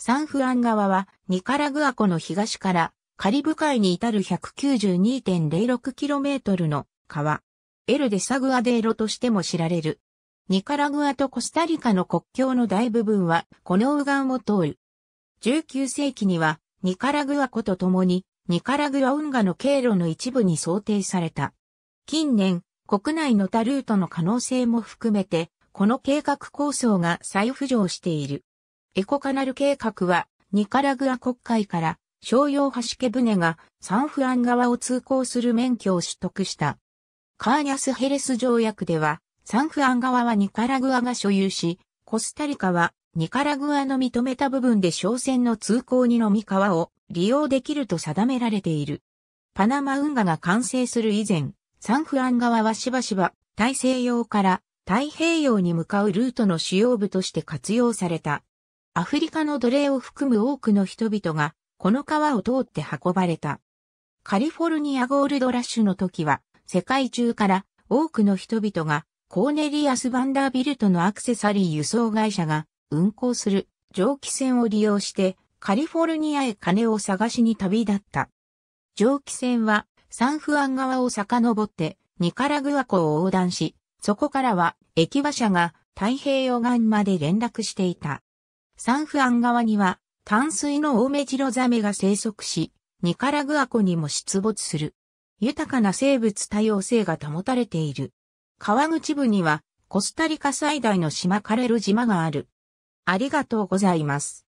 サンフアン川はニカラグア湖の東からカリブ海に至る 192.06km の川。エルデサグアデーロとしても知られる。ニカラグアとコスタリカの国境の大部分はこの右岸を通る。19世紀にはニカラグア湖と共にニカラグア運河の経路の一部に想定された。近年、国内の他ルートの可能性も含めて、この計画構想が再浮上している。エコカナル計画は、ニカラグア国会から、商用橋家船がサンフラン側を通行する免許を取得した。カーニャスヘレス条約では、サンフラン側はニカラグアが所有し、コスタリカはニカラグアの認めた部分で商船の通行にのみ川を利用できると定められている。パナマ運河が完成する以前、サンフラン側はしばしば大西洋から太平洋に向かうルートの主要部として活用された。アフリカの奴隷を含む多くの人々が、この川を通って運ばれた。カリフォルニアゴールドラッシュの時は、世界中から多くの人々が、コーネリアス・バンダービルトのアクセサリー輸送会社が運行する蒸気船を利用してカリフォルニアへ金を探しに旅立った。蒸気船はサンフアン川を遡ってニカラグア湖を横断し、そこからは駅馬車が太平洋岸まで連絡していた。サンフアン側には淡水のオオメジロザメが生息し、ニカラグア湖にも出没する。豊かな生物多様性が保たれている。川口部にはコスタリカ最大の島カレル島がある。ありがとうございます。